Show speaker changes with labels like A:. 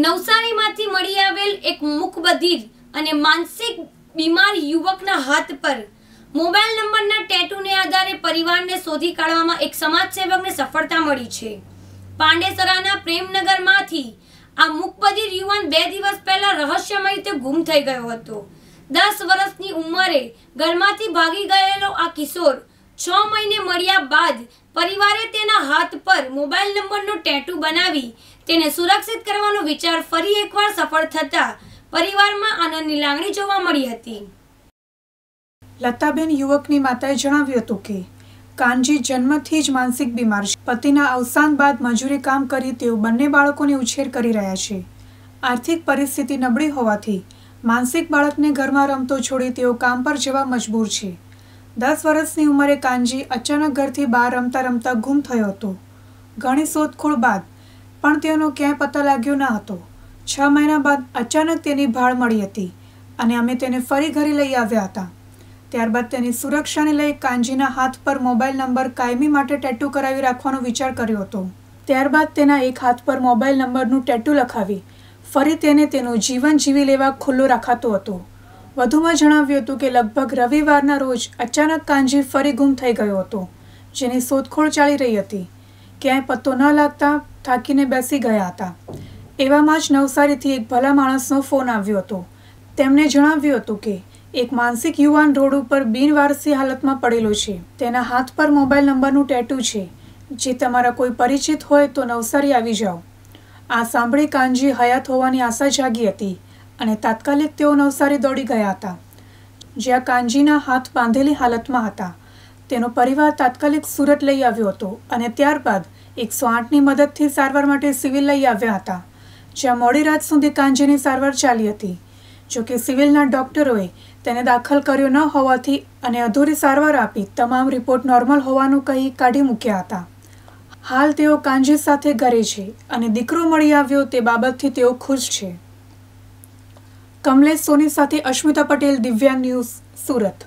A: નવસારીમાંથી મળી આવેલ એક મુખબધિર અને માનસિક બીમાર યુવકના હાથ પર મોબાઈલ નંબરના ટેટુને આધારે પરિવારને શોધી કાઢવામાં એક સમાજસેવકને સફળતા મળી છે પાંડેસરાના પ્રેમનગરમાંથી આ મુખબધિર યુવાન બે દિવસ પહેલા રહસ્યમય રીતે ગુમ થઈ ગયો હતો દસ વર્ષની ઉંમરે ઘરમાંથી ભાગી ગયેલો આ કિશોર છ મહિને મળ્યા બાદ પરિવારે તેના હાથ પર મોબાઈલ નંબરનું ટેટુ બનાવી તેને સુરક્ષિત કરવાનો વિચાર ફરી એકવાર સફળ થતા પરિવારમાં આનંદની લાગણી જોવા મળી હતી
B: લતાબેન યુવકની માતાએ જણાવ્યું હતું કે કાનજી જન્મથી જ માનસિક બીમાર છે પતિના અવસાન બાદ મજૂરી કામ કરી તેઓ બંને બાળકોને ઉછેર કરી રહ્યા છે આર્થિક પરિસ્થિતિ નબળી હોવાથી માનસિક બાળકને ઘરમાં રમતો છોડી તેઓ કામ પર જવા મજબૂર છે દસ વર્ષની ઉંમરે કાનજી અચાનક ઘરથી બહાર રમતા રમતા ગુમ થયો હતો ઘણી શોધખોળ બાદ પણ તેનો ક્યાંય પતો લાગ્યો ન હતો છ મહિના બાદ અચાનક તેની ભાળ મળી હતી અને અમે તેને ફરી ઘરે લઈ આવ્યા હતા ત્યારબાદ તેની સુરક્ષાને લઈ કાનજીના હાથ પર મોબાઈલ નંબર કાયમી માટે ટેટુ કરાવી રાખવાનો વિચાર કર્યો હતો ત્યારબાદ તેના એક હાથ પર મોબાઈલ નંબરનું ટેટુ લખાવી ફરી તેને તેનું જીવન જીવી લેવા ખુલ્લું રાખાતું હતું વધુમાં જણાવ્યું હતું કે લગભગ રવિવારના રોજ અચાનક કાંજી ફરી ગુમ થઈ ગયો હતો જેની શોધખોળ ચાલી રહી હતી ક્યાંય પત્તો ન લાગતા થાકીને બેસી ગયા હતા એવામાં જ નવસારીથી એક ભલા માણસનો ફોન આવ્યો હતો તેમણે જણાવ્યું હતું કે એક માનસિક યુવાન રોડ ઉપર બિનવારસી હાલતમાં પડેલો છે તેના હાથ પર મોબાઈલ નંબરનું ટેટુ છે જે તમારા કોઈ પરિચિત હોય તો નવસારી આવી જાઓ આ સાંભળી કાનજી હયાત હોવાની આશા જાગી હતી અને તાત્કાલિક તેઓ નવસારી દોડી ગયા હતા જ્યાં કાનજીના હાથ બાંધેલી હાલતમાં હતા તેનો પરિવાર તાત્કાલિક સુરત લઈ આવ્યો હતો અને ત્યારબાદ એકસો આઠની મદદથી સારવાર માટે સિવિલ લઈ આવ્યા હતા જ્યાં મોડી રાત સુધી કાનજીની સારવાર ચાલી હતી જોકે સિવિલના ડોક્ટરોએ તેને દાખલ કર્યો ન હોવાથી અને અધૂરી સારવાર આપી તમામ રિપોર્ટ નોર્મલ હોવાનું કહી કાઢી મૂક્યા હતા હાલ તેઓ કાંજી સાથે ઘરે છે અને દીકરો મળી આવ્યો તે બાબતથી તેઓ ખુશ છે કમલેશ સોની સાથે અશ્મિતા પટેલ દિવ્યાંગ ન્યૂઝ સુરત